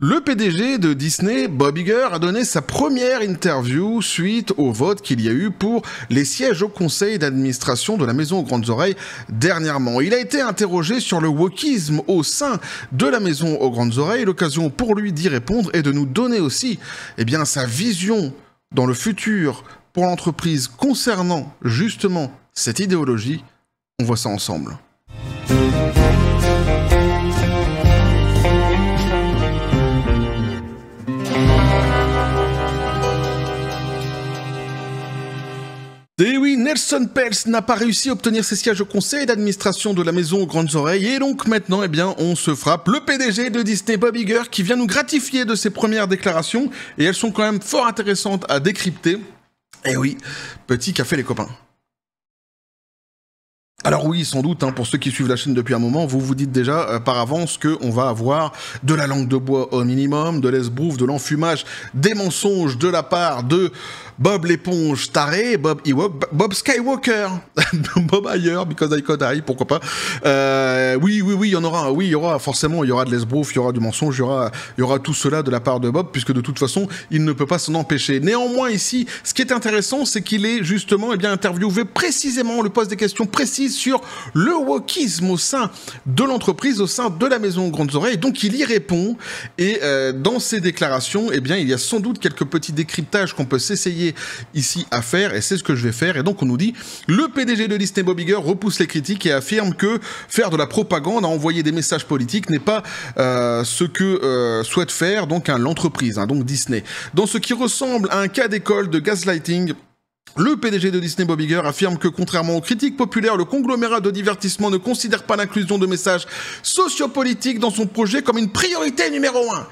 Le PDG de Disney, Bob Iger, a donné sa première interview suite au vote qu'il y a eu pour les sièges au conseil d'administration de la Maison aux Grandes Oreilles dernièrement. Il a été interrogé sur le wokisme au sein de la Maison aux Grandes Oreilles, l'occasion pour lui d'y répondre et de nous donner aussi eh bien, sa vision dans le futur pour l'entreprise concernant justement cette idéologie. On voit ça ensemble. Nelson Peltz n'a pas réussi à obtenir ses sièges au conseil d'administration de la maison aux grandes oreilles et donc maintenant, eh bien, on se frappe le PDG de Disney, Bob Iger, qui vient nous gratifier de ses premières déclarations et elles sont quand même fort intéressantes à décrypter. Et eh oui, petit café les copains. Alors oui, sans doute, hein, pour ceux qui suivent la chaîne depuis un moment, vous vous dites déjà euh, par avance qu'on va avoir de la langue de bois au minimum, de l'esbrouf, de l'enfumage, des mensonges de la part de Bob l'éponge taré, Bob Bob Skywalker, Bob ailleurs, because I could I, pourquoi pas. Euh, oui, oui, oui, il y en aura, oui, il y aura forcément, il y aura de l'esbrouf, il y aura du mensonge, il y aura, aura tout cela de la part de Bob, puisque de toute façon, il ne peut pas s'en empêcher. Néanmoins, ici, ce qui est intéressant, c'est qu'il est justement, eh bien, interviewé précisément, on le pose des questions précises sur le wokisme au sein de l'entreprise, au sein de la maison aux grandes oreilles. Donc il y répond et euh, dans ses déclarations, eh bien il y a sans doute quelques petits décryptages qu'on peut s'essayer ici à faire et c'est ce que je vais faire. Et donc on nous dit le PDG de Disney Bob repousse les critiques et affirme que faire de la propagande, envoyer des messages politiques n'est pas euh, ce que euh, souhaite faire donc l'entreprise, hein, donc Disney. Dans ce qui ressemble à un cas d'école de gaslighting, le PDG de Disney Bob Iger affirme que contrairement aux critiques populaires, le conglomérat de divertissement ne considère pas l'inclusion de messages sociopolitiques dans son projet comme une priorité numéro un.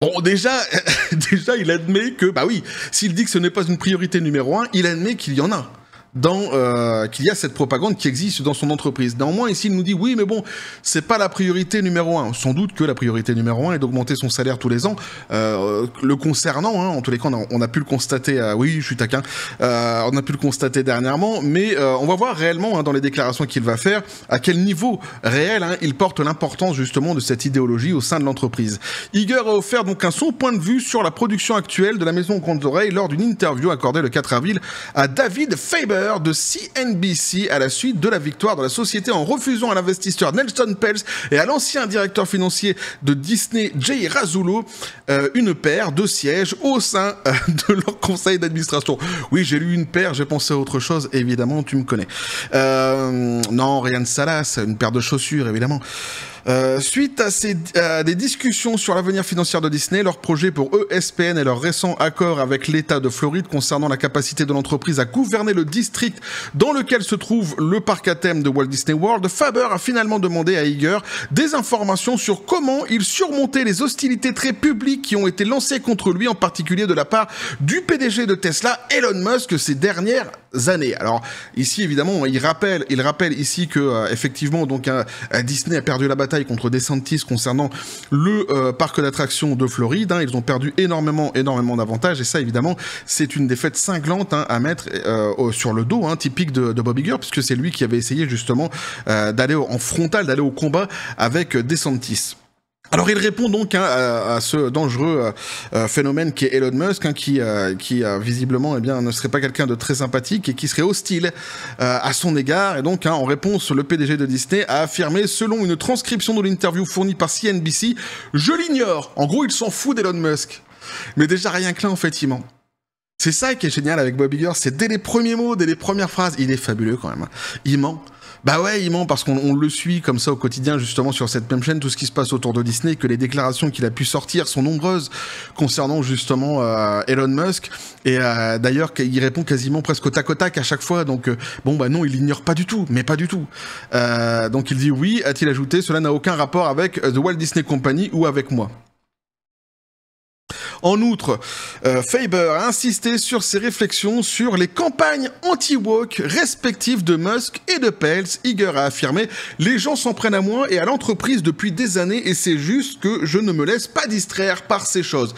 Bon, déjà, déjà, il admet que, bah oui, s'il dit que ce n'est pas une priorité numéro un, il admet qu'il y en a dans euh, qu'il y a cette propagande qui existe dans son entreprise. Néanmoins, ici, il nous dit oui, mais bon, c'est pas la priorité numéro un. Sans doute que la priorité numéro un est d'augmenter son salaire tous les ans. Euh, le concernant, hein, en tous les cas, on a, pu le constater. Euh, oui, je suis taquin. Euh, on a pu le constater dernièrement, mais euh, on va voir réellement hein, dans les déclarations qu'il va faire à quel niveau réel hein, il porte l'importance justement de cette idéologie au sein de l'entreprise. Iger a offert donc un son point de vue sur la production actuelle de la maison compte Oreille lors d'une interview accordée le 4 avril à David Faber de CNBC à la suite de la victoire de la société en refusant à l'investisseur Nelson Peltz et à l'ancien directeur financier de Disney Jay Razulo euh, une paire de sièges au sein euh, de leur conseil d'administration. Oui, j'ai lu une paire, j'ai pensé à autre chose, évidemment, tu me connais. Euh, non, rien de salace, une paire de chaussures, évidemment. Euh, suite à, ces, des discussions sur l'avenir financier de Disney, leur projet pour ESPN et leur récent accord avec l'État de Floride concernant la capacité de l'entreprise à gouverner le district dans lequel se trouve le parc à thème de Walt Disney World, Faber a finalement demandé à Iger des informations sur comment il surmontait les hostilités très publiques qui ont été lancées contre lui, en particulier de la part du PDG de Tesla, Elon Musk, ces dernières alors ici évidemment, il rappelle, il rappelle ici que euh, effectivement donc Disney a perdu la bataille contre DeSantis concernant le euh, parc d'attractions de Floride. Hein. ils ont perdu énormément, énormément d'avantages et ça évidemment c'est une défaite cinglante hein, à mettre euh, sur le dos, hein, typique de, de Bob puisque c'est lui qui avait essayé justement d'aller en frontal, d'aller au combat avec DeSantis. Alors il répond donc hein, à, ce dangereux euh, euh, phénomène qui est Elon Musk, hein, qui, euh, visiblement eh bien, ne serait pas quelqu'un de très sympathique et qui serait hostile à son égard. Et donc hein, en réponse, le PDG de Disney a affirmé, selon une transcription de l'interview fournie par CNBC, je l'ignore. En gros, il s'en fout d'Elon Musk. Mais déjà rien que là, en fait, il ment. C'est ça qui est génial avec Bob Iger, c'est dès les premiers mots, dès les premières phrases, il est fabuleux quand même. Il ment. Bah ouais, il ment parce qu'on le suit comme ça au quotidien, justement sur cette même chaîne, tout ce qui se passe autour de Disney, que les déclarations qu'il a pu sortir sont nombreuses concernant justement euh, Elon Musk. Et euh, d'ailleurs, qu'il répond quasiment presque au tac au tac à chaque fois. Donc euh, bon, bah non, il ignore pas du tout, mais pas du tout. donc il dit oui, a-t-il ajouté, cela n'a aucun rapport avec The Walt Disney Company ou avec moi. En outre, euh, Faber a insisté sur ses réflexions sur les campagnes anti-woke respectives de Musk et de Pels. Iger a affirmé Les gens s'en prennent à moi et à l'entreprise depuis des années et c'est juste que je ne me laisse pas distraire par ces choses.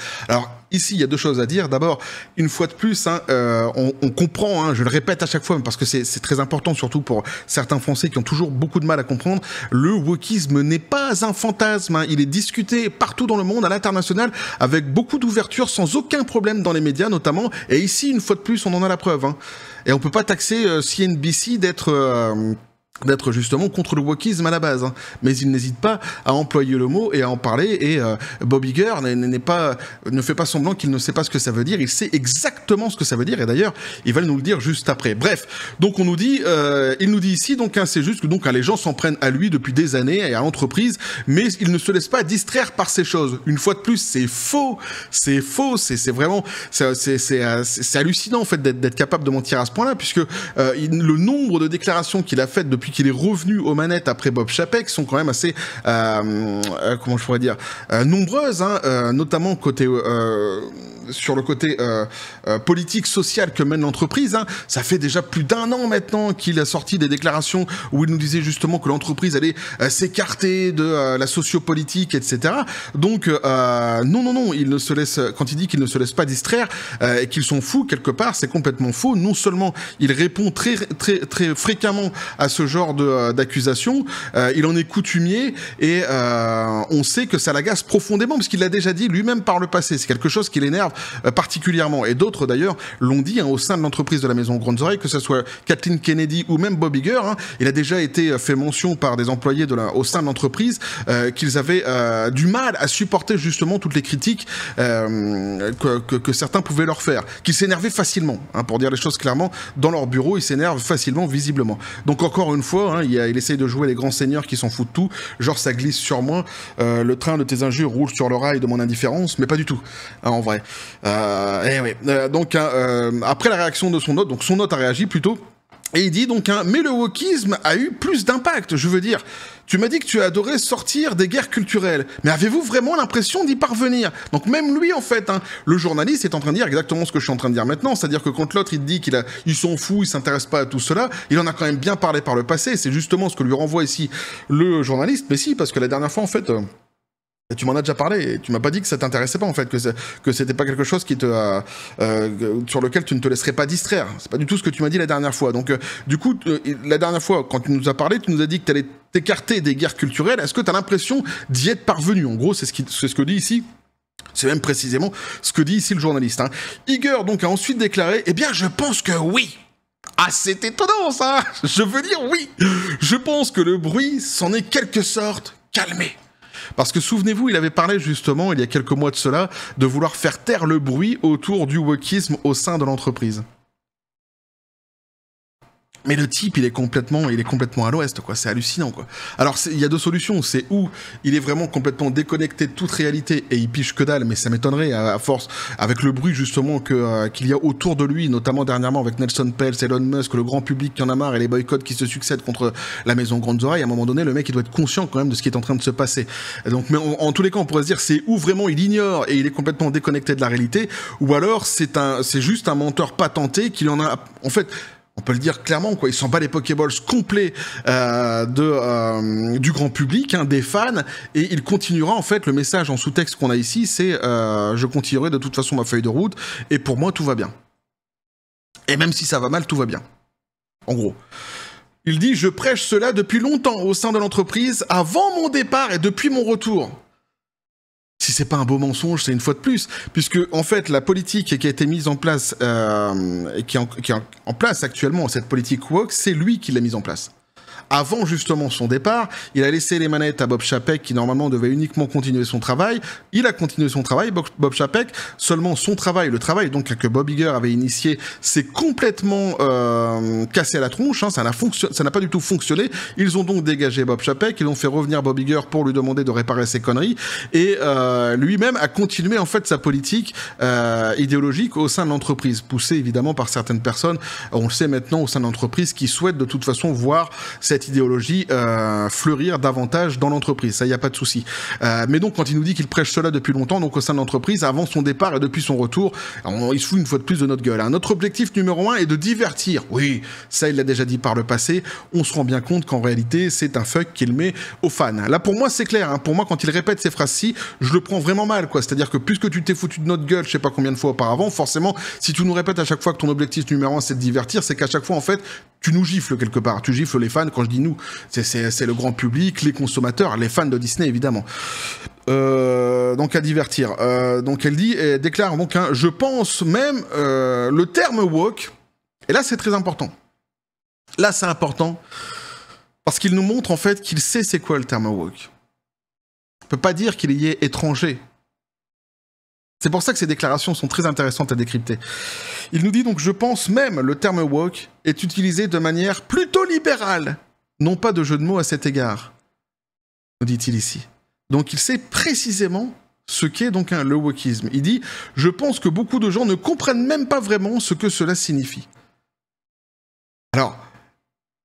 Ici, il y a deux choses à dire. D'abord, une fois de plus, hein, euh, on, comprend, hein, je le répète à chaque fois, parce que c'est très important, surtout pour certains Français qui ont toujours beaucoup de mal à comprendre, le wokisme n'est pas un fantasme. Hein. Il est discuté partout dans le monde, à l'international, avec beaucoup d'ouverture, sans aucun problème dans les médias notamment. Et ici, une fois de plus, on en a la preuve. Et on peut pas taxer CNBC euh, d'être... Euh, d'être justement contre le wokisme à la base. Hein. Mais il n'hésite pas à employer le mot et à en parler. Et Bobby euh, Bobby n'est pas, ne fait pas semblant qu'il ne sait pas ce que ça veut dire. Il sait exactement ce que ça veut dire. Et d'ailleurs, il va nous le dire juste après. Bref, donc on nous dit, euh, il nous dit ici, donc hein, c'est juste que donc hein, les gens s'en prennent à lui depuis des années et à l'entreprise, mais il ne se laisse pas distraire par ces choses. Une fois de plus, c'est faux, c'est faux, c'est vraiment, euh, c'est hallucinant en fait d'être capable de mentir à ce point-là, puisque le nombre de déclarations qu'il a faites depuis qu'il est revenu aux manettes après Bob Chapek sont quand même assez, euh, euh, comment je pourrais dire, euh, nombreuses, hein, notamment côté sur le côté euh, euh, politique, social que mène l'entreprise. Hein. Ça fait déjà plus d'un an maintenant qu'il a sorti des déclarations où il nous disait justement que l'entreprise allait euh, s'écarter de la sociopolitique, etc. Donc non, non, non, il ne se laisse quand il dit qu'il ne se laisse pas distraire et qu'ils sont fous quelque part, c'est complètement faux. Non seulement il répond très très très fréquemment à ce genre d'accusations, il en est coutumier et on sait que ça l'agace profondément parce qu'il l'a déjà dit lui-même par le passé. C'est quelque chose qui l'énerve euh, particulièrement, et d'autres d'ailleurs l'ont dit hein, au sein de l'entreprise de la maison Grandes Oreilles, que ce soit Kathleen Kennedy ou même Bob Iger, hein, il a déjà été euh, fait mention par des employés au sein de l'entreprise euh, qu'ils avaient du mal à supporter justement toutes les critiques que, certains pouvaient leur faire, qu'ils s'énervaient facilement, hein, pour dire les choses clairement, dans leur bureau, ils s'énervent facilement, visiblement. Donc encore une fois, il, a, il, essaye de jouer les grands seigneurs qui s'en foutent tout, genre ça glisse sur moi, le train de tes injures roule sur le rail de mon indifférence, mais pas du tout, en vrai et euh, eh oui. Euh, donc, euh, après la réaction de son hôte, donc son hôte a réagi plutôt. Et il dit donc, un hein, mais le wokisme a eu plus d'impact, je veux dire. Tu m'as dit que tu adorais sortir des guerres culturelles, mais avez-vous vraiment l'impression d'y parvenir Donc même lui, en fait, hein, le journaliste est en train de dire exactement ce que je suis en train de dire maintenant, c'est-à-dire que quand l'autre il dit qu'il a, il s'en fout, il s'intéresse pas à tout cela, il en a quand même bien parlé par le passé. C'est justement ce que lui renvoie ici le journaliste. Mais si, parce que la dernière fois, en fait tu m'en as déjà parlé, et tu m'as pas dit que ça t'intéressait pas en fait, que que c'était pas quelque chose qui te euh, euh, sur lequel tu ne te laisserais pas distraire. C'est pas du tout ce que tu m'as dit la dernière fois. Donc euh, du coup, la dernière fois quand tu nous as parlé, tu nous as dit que tu allais t'écarter des guerres culturelles. Est-ce que tu as l'impression d'y être parvenu En gros, c'est ce ce que dit ici c'est même précisément ce que dit ici le journaliste. Hein. donc a ensuite déclaré Eh bien, je pense que oui ah, c'est étonnant ça Je veux dire oui Je pense que le bruit s'en est quelque sorte calmé. Parce que souvenez-vous, il avait parlé justement, il y a quelques mois de cela, de vouloir faire taire le bruit autour du wokisme au sein de l'entreprise. Mais le type, il est complètement, il est complètement à l'ouest, quoi. C'est hallucinant, quoi. Alors, il y a deux solutions. C'est où il est vraiment complètement déconnecté de toute réalité et il piche que dalle, mais ça m'étonnerait à, force, avec le bruit justement que euh, qu'il y a autour de lui, notamment dernièrement avec Nelson Peltz, Elon Musk, le grand public qui en a marre et les boycotts qui se succèdent contre la maison grande Oreilles. À un moment donné, le mec, il doit être conscient quand même de ce qui est en train de se passer. donc, mais en tous les cas, on pourrait se dire, c'est où vraiment il ignore et il est complètement déconnecté de la réalité, ou alors c'est un, c'est juste un menteur patenté qui en a, en fait, on peut le dire clairement, quoi. Ils s'en pas les Pokéballs complets euh, euh, du grand public, hein, des fans, et il continuera en fait le message en sous-texte qu'on a ici, c'est euh, je continuerai de toute façon ma feuille de route, et pour moi tout va bien. Et même si ça va mal, tout va bien. En gros. Il dit je prêche cela depuis longtemps au sein de l'entreprise, avant mon départ et depuis mon retour si c'est pas un beau mensonge, c'est une fois de plus, puisque en fait la politique qui a été mise en place, euh, qui, est en, place actuellement, cette politique woke, c'est lui qui l'a mise en place avant justement son départ. Il a laissé les manettes à Bob Chapek, qui normalement devait uniquement continuer son travail. Il a continué son travail, Bob Chapek. Seulement son travail, le travail donc que Bob Iger avait initié, s'est complètement euh, cassé à la tronche. Hein. ça n'a ça n'a pas du tout fonctionné. Ils ont donc dégagé Bob Chapek. Ils l'ont fait revenir Bob Iger pour lui demander de réparer ses conneries. Et euh, lui-même a continué en fait sa politique euh, idéologique au sein de l'entreprise, poussée évidemment par certaines personnes. On le sait maintenant au sein de l'entreprise qui souhaitent de toute façon voir cette idéologie euh, fleurir davantage dans l'entreprise. Ça, il n'y a pas de souci. Euh, mais donc, quand il nous dit qu'il prêche cela depuis longtemps, donc au sein de l'entreprise, avant son départ et depuis son retour, il se fout une fois de plus de notre gueule. Un hein. Notre objectif numéro un est de divertir. Oui, ça, il l'a déjà dit par le passé. On se rend bien compte qu'en réalité, c'est un fuck qu'il met aux fans. Là, pour moi, c'est clair. Hein. Pour moi, quand il répète ces phrases-ci, je le prends vraiment mal. quoi. C'est-à-dire que puisque tu t'es foutu de notre gueule, je sais pas combien de fois auparavant, forcément, si tu nous répètes à chaque fois que ton objectif numéro un, c'est de divertir, c'est qu'à chaque fois, en fait, tu nous gifles quelque part. Tu gifles les fans quand dit nous, c'est le grand public, les consommateurs, les fans de Disney évidemment. Euh, donc à divertir. Euh, donc elle dit, déclare donc, je pense même euh, le terme woke. Et là c'est très important. Là c'est important parce qu'il nous montre en fait qu'il sait c'est quoi le terme woke. On peut pas dire qu'il y est étranger c'est pour ça que ces déclarations sont très intéressantes à décrypter. Il nous dit donc, je pense même le terme woke est utilisé de manière plutôt libérale n'ont pas de jeu de mots à cet égard, nous dit-il ici. Donc il sait précisément ce qu'est donc un, le Il dit Je pense que beaucoup de gens ne comprennent même pas vraiment ce que cela signifie. Alors,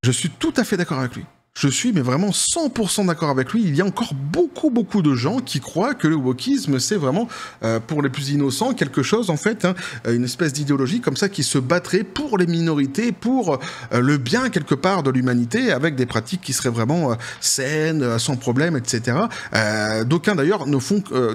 je suis tout à fait d'accord avec lui je suis mais vraiment 100% d'accord avec lui. Il y a encore beaucoup, beaucoup de gens qui croient que le wokisme, c'est vraiment, euh, pour les plus innocents, quelque chose, en fait, hein, une espèce d'idéologie comme ça qui se battrait pour les minorités, pour euh, le bien, quelque part, de l'humanité, avec des pratiques qui seraient vraiment euh, saines, sans problème, etc. D'aucuns, d'ailleurs, ne, font, ne,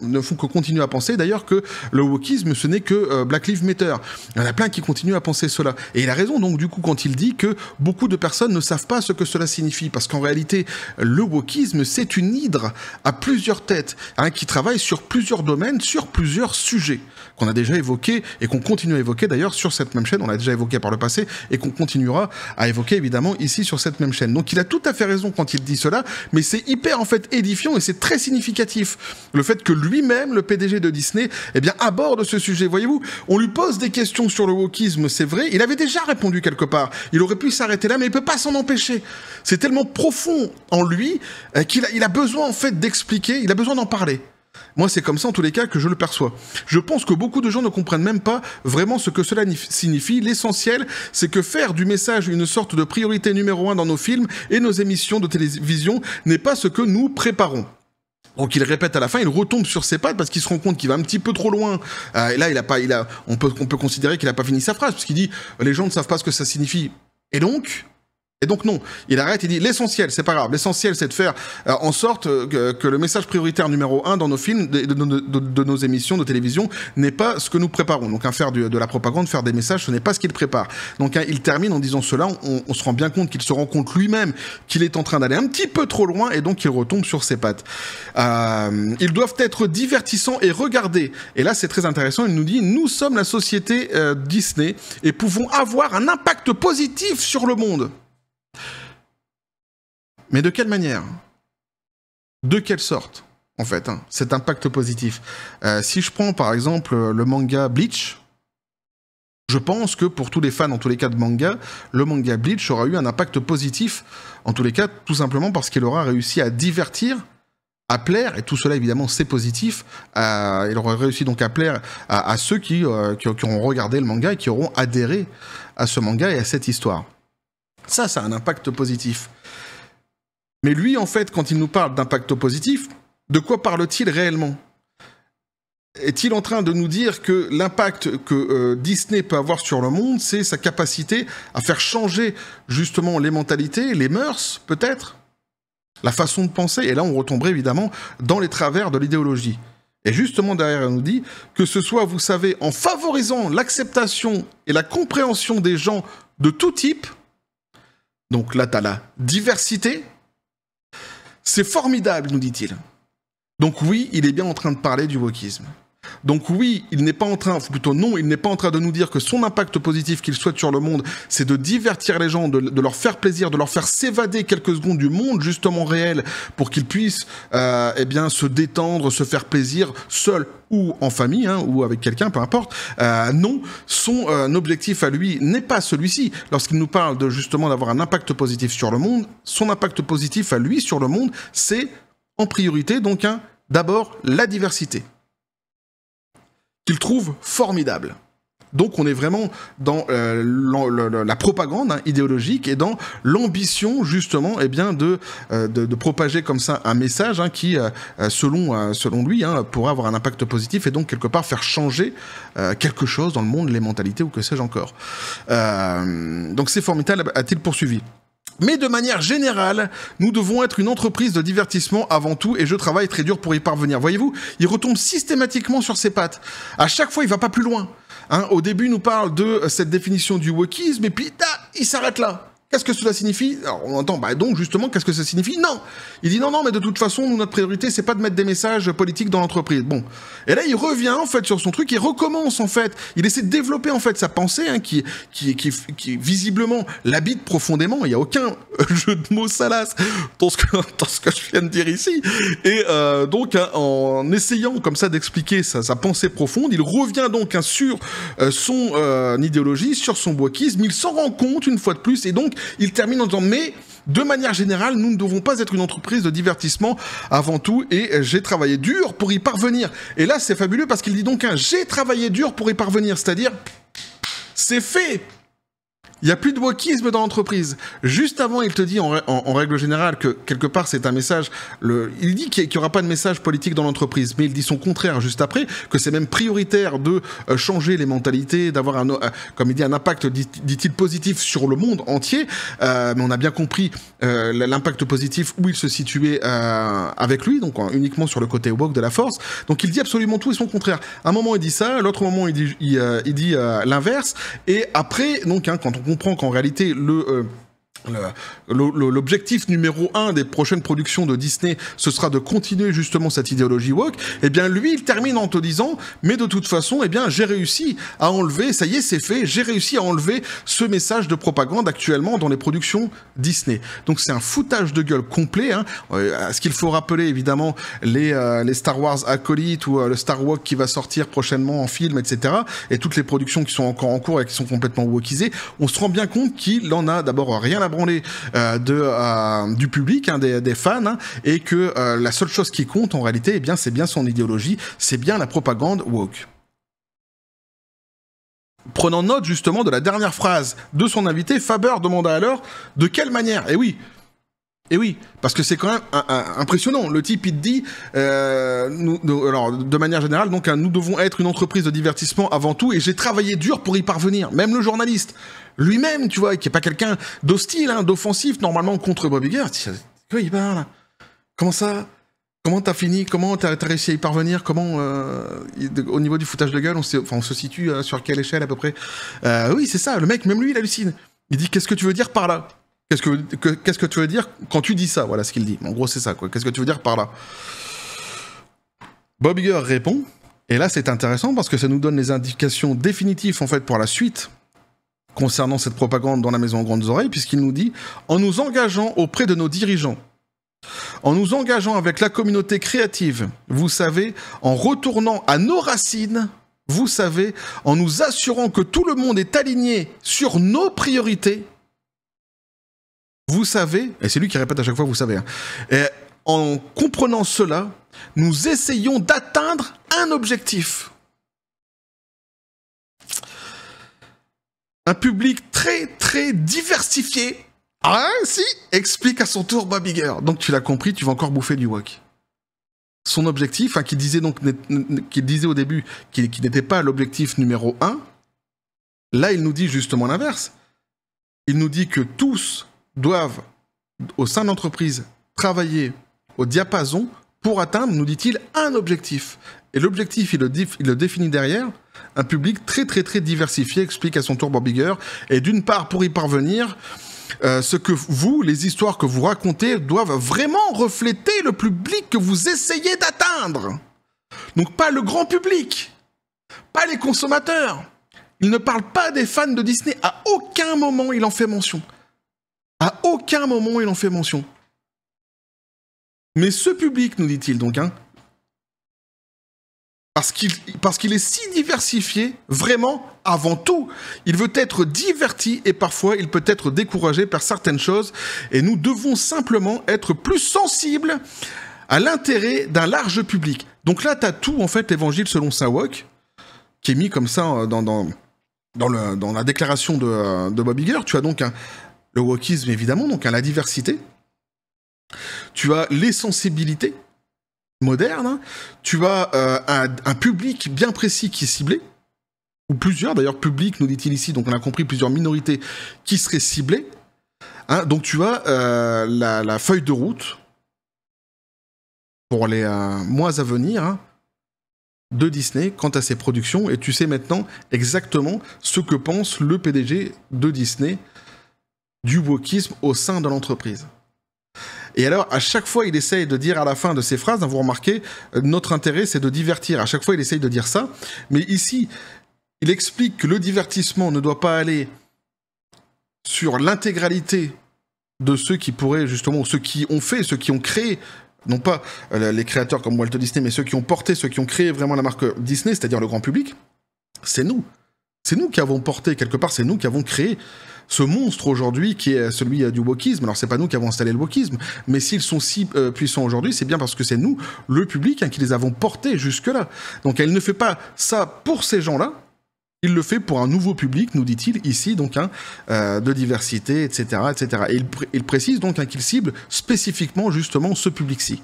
ne font que continuer à penser, d'ailleurs, que le wokisme, ce n'est que Black Lives Matter. Il y en a plein qui continuent à penser cela. Et il a raison, donc, du coup, quand il dit que beaucoup de personnes ne savent pas ce que cela signifie, parce qu'en réalité, le wokisme, c'est une hydre à plusieurs têtes, hein, qui travaille sur plusieurs domaines, sur plusieurs sujets, qu'on a déjà évoqués et qu'on continue à évoquer d'ailleurs sur cette même chaîne, on l'a déjà évoqué par le passé, et qu'on continuera à évoquer évidemment ici sur cette même chaîne. Donc il a tout à fait raison quand il dit cela, mais c'est hyper en fait édifiant et c'est très significatif, le fait que lui-même, le PDG de Disney, eh bien aborde ce sujet. Voyez-vous, on lui pose des questions sur le wokisme, c'est vrai, il avait déjà répondu quelque part, il aurait pu s'arrêter là, mais il ne peut pas s'en empêcher c'est tellement profond en lui euh, qu'il a, besoin en fait d'expliquer, il a besoin d'en parler. Moi, c'est comme ça, en tous les cas, que je le perçois. Je pense que beaucoup de gens ne comprennent même pas vraiment ce que cela signifie. L'essentiel, c'est que faire du message une sorte de priorité numéro un dans nos films et nos émissions de télévision n'est pas ce que nous préparons. Donc il répète à la fin, il retombe sur ses pattes parce qu'il se rend compte qu'il va un petit peu trop loin. Euh, et là, il a pas, il a, on peut, considérer qu'il n'a pas fini sa phrase parce qu'il dit les gens ne savent pas ce que ça signifie. Et donc, et donc non, il arrête, il dit l'essentiel, c'est pas grave, l'essentiel c'est de faire euh, en sorte euh, que, que, le message prioritaire numéro un dans nos films, de, de, de, de nos émissions de télévision, n'est pas ce que nous préparons. Donc un faire de la propagande, faire des messages, ce n'est pas ce qu'il prépare. Donc hein, il termine en disant cela, on, on se rend bien compte qu'il se rend compte lui-même qu'il est en train d'aller un petit peu trop loin et donc il retombe sur ses pattes. Euh, ils doivent être divertissants et regardés. Et là c'est très intéressant, il nous dit, nous sommes la société euh, Disney et pouvons avoir un impact positif sur le monde. Mais de quelle manière De quelle sorte, en fait, hein, cet impact positif euh, Si je prends par exemple le manga Bleach, je pense que pour tous les fans, en tous les cas de manga, le manga Bleach aura eu un impact positif, en tous les cas, tout simplement parce qu'il aura réussi à divertir à plaire, et tout cela évidemment c'est positif, il aura réussi donc à plaire à, ceux qui, euh, qui, qui, auront regardé le manga et qui auront adhéré à ce manga et à cette histoire. Ça, ça a un impact positif. Mais lui, en fait, quand il nous parle d'impact positif, de quoi parle-t-il réellement Est-il en train de nous dire que l'impact que euh, Disney peut avoir sur le monde, c'est sa capacité à faire changer justement les mentalités, les mœurs, peut-être La façon de penser Et là, on retomberait évidemment dans les travers de l'idéologie. Et justement, derrière, elle nous dit que ce soit, vous savez, en favorisant l'acceptation et la compréhension des gens de tout type, donc là, tu as la diversité, c'est formidable, nous dit-il. Donc oui, il est bien en train de parler du wokisme. Donc oui, il n'est pas en train, plutôt non, il n'est pas en train de nous dire que son impact positif qu'il souhaite sur le monde, c'est de divertir les gens, de, leur faire plaisir, de leur faire s'évader quelques secondes du monde justement réel pour qu'ils puissent euh, eh se détendre, se faire plaisir seul ou en famille, hein, ou avec quelqu'un, peu importe. Euh, non, son euh, objectif à lui n'est pas celui-ci. Lorsqu'il nous parle de justement d'avoir un impact positif sur le monde, son impact positif à lui sur le monde, c'est en priorité donc hein, d'abord la diversité qu'il trouve formidable. Donc on est vraiment dans euh, la, propagande hein, idéologique et dans l'ambition justement et eh bien, euh, de, de, propager comme ça un message hein, qui, euh, selon, selon lui, hein, pourra avoir un impact positif et donc quelque part faire changer quelque chose dans le monde, les mentalités ou que sais-je encore. donc c'est formidable, a-t-il poursuivi. Mais de manière générale, nous devons être une entreprise de divertissement avant tout et je travaille très dur pour y parvenir. Voyez-vous, il retombe systématiquement sur ses pattes. À chaque fois, il va pas plus loin. Hein, au début, il nous parle de euh, cette définition du wokisme et puis il s'arrête là. Qu'est-ce que cela signifie Alors on entend, bah donc justement, qu'est-ce que ça signifie Non Il dit non, non, mais de toute façon, notre priorité, c'est pas de mettre des messages politiques dans l'entreprise. Bon. Et là, il revient en fait sur son truc, il recommence en fait, il essaie de développer en fait sa pensée, hein, qui, qui, qui, visiblement l'habite profondément. Il n'y a aucun euh, jeu de mots salace dans ce, que, dans ce que je viens de dire ici. Et euh, donc, hein, en essayant comme ça d'expliquer sa, sa, pensée profonde, il revient donc hein, sur euh, son euh, idéologie, sur son wokisme, il s'en rend compte une fois de plus, et donc, il termine en disant mais de manière générale, nous ne devons pas être une entreprise de divertissement avant tout et j'ai travaillé dur pour y parvenir. Et là, c'est fabuleux parce qu'il dit donc un j'ai travaillé dur pour y parvenir, c'est-à-dire c'est fait il n'y a plus de wokisme dans l'entreprise. Juste avant, il te dit en, règle générale que quelque part c'est un message. Le, il dit qu'il n'y aura pas de message politique dans l'entreprise, mais il dit son contraire juste après, que c'est même prioritaire de euh, changer les mentalités, d'avoir un, euh, comme il dit, un impact, dit-il, positif sur le monde entier. Euh, mais on a bien compris l'impact positif où il se situait avec lui, donc uniquement sur le côté wok de la force. Donc il dit absolument tout et son contraire. un moment il dit ça, l'autre moment il dit, il, l'inverse, et après, donc hein, quand on comprend qu'en réalité, le, euh, euh, l'objectif numéro un des prochaines productions de Disney, ce sera de continuer justement cette idéologie woke, eh bien lui, il termine en te disant, mais de toute façon, eh bien j'ai réussi à enlever, ça y est, c'est fait, j'ai réussi à enlever ce message de propagande actuellement dans les productions Disney. Donc c'est un foutage de gueule complet. Hein. Euh, ce qu'il faut rappeler évidemment, les, euh, les Star Wars acolytes ou le Star Walk qui va sortir prochainement en film, etc. Et toutes les productions qui sont encore en cours et qui sont complètement wokisées, on se rend bien compte qu'il en a d'abord rien à à branler euh, de, euh, du public, hein, des, fans, hein, et que euh, la seule chose qui compte en réalité, eh bien, c'est bien son idéologie, c'est bien la propagande woke. Prenant note justement de la dernière phrase de son invité, Faber demanda alors de quelle manière, et eh oui, et eh oui, parce que c'est quand même impressionnant. Le type, il dit, de manière générale, donc hein, nous devons être une entreprise de divertissement avant tout, et j'ai travaillé dur pour y parvenir. Même le journaliste, lui-même, tu vois, qui est pas quelqu'un d'hostile, hein, d'offensif, normalement, contre Bobby c'est il parle Comment ça Comment t'as fini Comment t'as réussi à y parvenir Comment, euh, au niveau du foutage de gueule, on, se situe euh, sur quelle échelle à peu près euh, Oui, c'est ça, le mec, même lui, il hallucine. Il dit Qu'est-ce que tu veux dire par là Qu'est-ce que tu veux dire quand tu dis ça Voilà ce qu'il dit. En gros, c'est ça, quoi. Qu'est-ce que tu veux dire par là Bob Iger répond, et là c'est intéressant parce que ça nous donne les indications définitives en fait pour la suite concernant cette propagande dans la maison aux grandes oreilles, puisqu'il nous dit en nous engageant auprès de nos dirigeants, en nous engageant avec la communauté créative, vous savez, en retournant à nos racines, vous savez, en nous assurant que tout le monde est aligné sur nos priorités, vous savez, et c'est lui qui répète à chaque fois, vous savez, hein, en comprenant cela, nous essayons d'atteindre un objectif. Un public très très diversifié. Ah hein, si Explique à son tour Bob Donc tu l'as compris, tu vas encore bouffer du wok. Son objectif, hein, qui disait donc disait au début qu'il n'était pas l'objectif numéro un, là il nous dit justement l'inverse. Il nous dit que tous doivent, au sein de l'entreprise, travailler au diapason pour atteindre, nous dit-il, un objectif. Et l'objectif, il le définit derrière, un public très très très diversifié, explique à son tour Bobigger. Et d'une part, pour y parvenir, euh, ce que vous, les histoires que vous racontez, doivent vraiment refléter le public que vous essayez d'atteindre. Donc pas le grand public, pas les consommateurs. Il ne parle pas des fans de Disney. À aucun moment il en fait mention. À aucun moment il en fait mention. Mais ce public, nous dit-il donc, hein, parce qu'il, est si diversifié, vraiment, avant tout. Il veut être diverti et parfois il peut être découragé par certaines choses. Et nous devons simplement être plus sensibles à l'intérêt d'un large public. Donc là, tu as tout, en fait, l'évangile selon Sawok, qui est mis comme ça euh, dans, la déclaration de, euh, de Bob Tu as donc le wokisme, évidemment, donc à la diversité. Tu as les sensibilités moderne, hein. tu as euh, un, public bien précis qui est ciblé, ou plusieurs d'ailleurs, publics, nous dit-il ici, donc on a compris plusieurs minorités qui seraient ciblées. Hein. donc tu as euh, la, feuille de route pour les euh, mois à venir hein, de Disney quant à ses productions, et tu sais maintenant exactement ce que pense le PDG de Disney du wokisme au sein de l'entreprise. Et alors, à chaque fois, il essaye de dire à la fin de ses phrases, hein, vous remarquez, euh, notre intérêt, c'est de divertir. À chaque fois, il essaye de dire ça. Mais ici, il explique que le divertissement ne doit pas aller sur l'intégralité de ceux qui pourraient, justement, ceux qui ont fait, ceux qui ont créé non pas euh, les créateurs comme Walt Disney, mais ceux qui ont porté, ceux qui ont créé vraiment la marque Disney, c'est-à-dire le grand public, c'est nous. C'est nous qui avons porté, quelque part, c'est nous qui avons créé ce monstre aujourd'hui qui est celui euh, du wokisme. Alors c'est pas nous qui avons installé le wokisme, mais s'ils sont si euh, puissants aujourd'hui, c'est bien parce que c'est nous, le public, hein, qui les avons portés jusque-là. Donc elle ne fait pas ça pour ces gens-là, il le fait pour un nouveau public, nous dit-il ici, donc hein, euh, de diversité, etc., etc. Et il, précise donc hein, qu'il cible spécifiquement justement ce public-ci.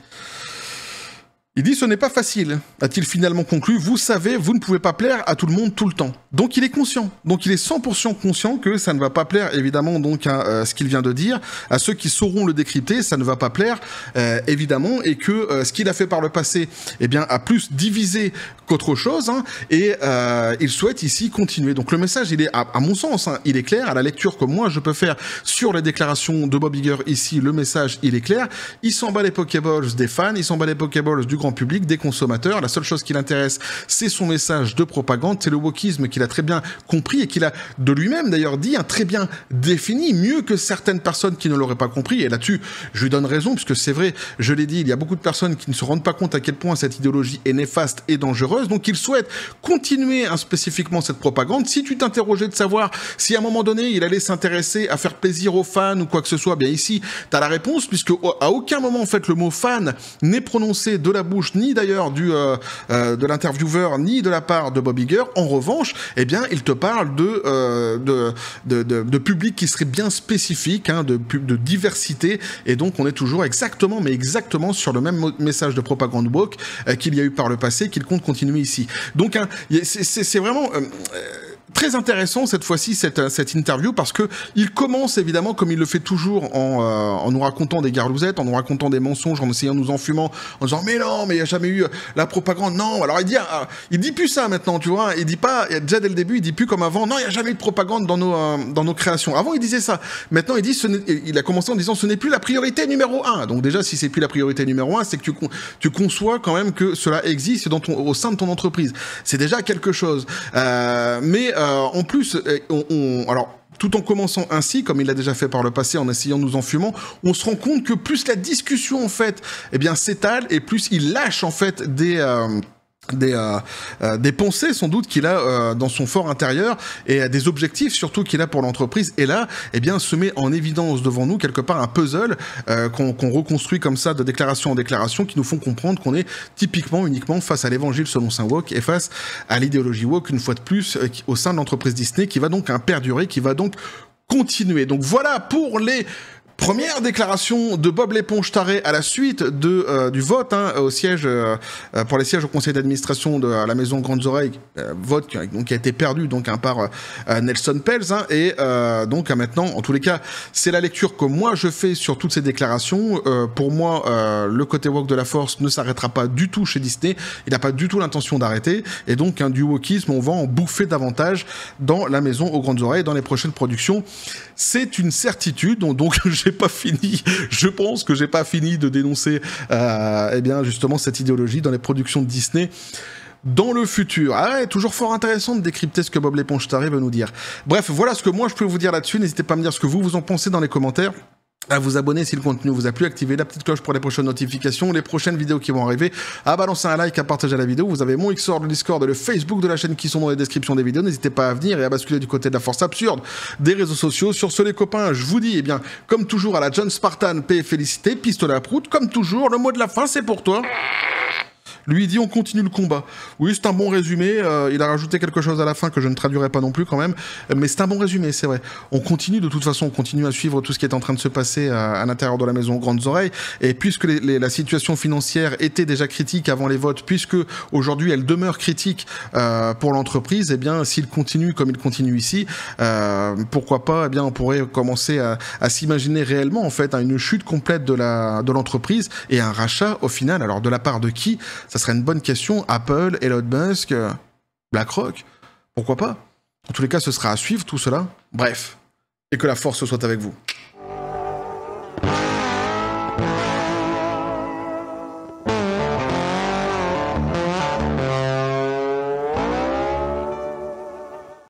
Il dit ce n'est pas facile, a-t-il finalement conclu. Vous savez, vous ne pouvez pas plaire à tout le monde tout le temps. Donc il est conscient, donc il est 100% conscient que ça ne va pas plaire évidemment donc à, euh, ce qu'il vient de dire, à ceux qui sauront le décrypter, ça ne va pas plaire euh, évidemment et que euh, ce qu'il a fait par le passé, eh bien a plus divisé qu'autre chose hein. et il souhaite ici continuer. Donc le message il est à, mon sens, hein, il est clair à la lecture que moi je peux faire sur les déclarations de Bob Iger ici, le message il est clair, il s'en bat les Pokéballs des fans, il s'en bat les Pokéballs du grand public, des consommateurs, la seule chose qui l'intéresse c'est son message de propagande, c'est le wokisme qu'il a très bien compris et qu'il a de lui-même d'ailleurs dit, un très bien défini, mieux que certaines personnes qui ne l'auraient pas compris. Et là-dessus, je lui donne raison, puisque c'est vrai, je l'ai dit, il y a beaucoup de personnes qui ne se rendent pas compte à quel point cette idéologie est néfaste et dangereuse. Donc il souhaite continuer spécifiquement cette propagande. Si tu t'interrogeais de savoir si à un moment donné il allait s'intéresser à faire plaisir aux fans ou quoi que ce soit, bien ici, tu as la réponse, puisque à aucun moment en fait le mot fan n'est prononcé de la bouche ni d'ailleurs du euh, euh, de l'intervieweur ni de la part de Bob Iger. En revanche, eh bien, il te parle de, euh, de, de, public qui serait bien spécifique, hein, de, de diversité, et donc on est toujours exactement, mais exactement sur le même message de propagande book euh, qu'il y a eu par le passé, qu'il compte continuer ici. Donc, hein, c'est vraiment... Euh, euh, très intéressant cette fois-ci cette, euh, cette interview parce que il commence évidemment comme il le fait toujours en, euh, en nous racontant des garlousettes, en nous racontant des mensonges, en essayant de nous enfumant, en disant mais non mais il n'y a jamais eu euh, la propagande, non alors il dit il dit plus ça maintenant tu vois, il dit pas déjà dès le début il dit plus comme avant non il n'y a jamais eu de propagande dans nos dans nos créations. Avant il disait ça, maintenant il dit ce il a commencé en disant ce n'est plus la priorité numéro un. Donc déjà si c'est plus la priorité numéro un c'est que tu tu conçois quand même que cela existe dans ton au sein de ton entreprise. C'est déjà quelque chose. Euh, mais euh, en plus, eh, alors, tout en commençant ainsi, comme il l'a déjà fait par le passé en essayant de nous en on se rend compte que plus la discussion en fait, eh bien s'étale et plus il lâche en fait des euh, des, euh, euh pensées sans doute qu'il a euh, dans son fort intérieur et euh, des objectifs surtout qu'il a pour l'entreprise et là eh bien se met en évidence devant nous quelque part un puzzle qu'on reconstruit comme ça de déclaration en déclaration qui nous font comprendre qu'on est typiquement uniquement face à l'évangile selon saint Woke et face à l'idéologie Woke une fois de plus au sein de l'entreprise Disney qui va donc perdurer, qui va donc continuer donc voilà pour les Première déclaration de Bob l'éponge taré à la suite de, euh, du vote hein, au siège, euh, pour les sièges au conseil d'administration de la maison Grandes Oreilles, euh, vote qui, donc, qui a été perdu donc, un hein, par Nelson Pelz. Hein, et donc hein, maintenant, en tous les cas, c'est la lecture que moi je fais sur toutes ces déclarations. pour moi, le côté walk de la force ne s'arrêtera pas du tout chez Disney. Il n'a pas du tout l'intention d'arrêter. Et donc, hein, du wokisme, on va en bouffer davantage dans la maison aux Grandes Oreilles, dans les prochaines productions. C'est une certitude. Donc, je j'ai pas fini, je pense que j'ai pas fini de dénoncer, euh, eh bien, justement, cette idéologie dans les productions de Disney dans le futur. Ah ouais, toujours fort intéressant de décrypter ce que Bob l'éponge taré veut nous dire. Bref, voilà ce que moi je peux vous dire là-dessus. N'hésitez pas à me dire ce que vous vous en pensez dans les commentaires à vous abonner si le contenu vous a plu, activer la petite cloche pour les prochaines notifications, les prochaines vidéos qui vont arriver, à balancer un like, à partager la vidéo. Vous avez mon XOR, le Discord et le Facebook de la chaîne qui sont dans les descriptions des vidéos. N'hésitez pas à venir et à basculer du côté de la force absurde des réseaux sociaux. Sur ce, les copains, je vous dis, eh bien, comme toujours à la John Spartan, paix félicité, pistolet à prout. Comme toujours, le mot de la fin, c'est pour toi. Lui, dit on continue le combat. Oui, c'est un bon résumé. Euh, il a rajouté quelque chose à la fin que je ne traduirai pas non plus quand même. Mais c'est un bon résumé, c'est vrai. On continue de toute façon, on continue à suivre tout ce qui est en train de se passer euh, à, l'intérieur de la maison aux grandes oreilles. Et puisque la situation financière était déjà critique avant les votes, puisque aujourd'hui elle demeure critique euh, pour l'entreprise, eh bien s'il continue comme il continue ici, pourquoi pas Eh bien on pourrait commencer à, s'imaginer réellement en fait à hein, une chute complète de l'entreprise et un rachat au final. Alors de la part de qui ça serait une bonne question. Apple, Elon Musk, euh, BlackRock, pourquoi pas En tous les cas, ce sera à suivre tout cela. Bref, et que la force soit avec vous.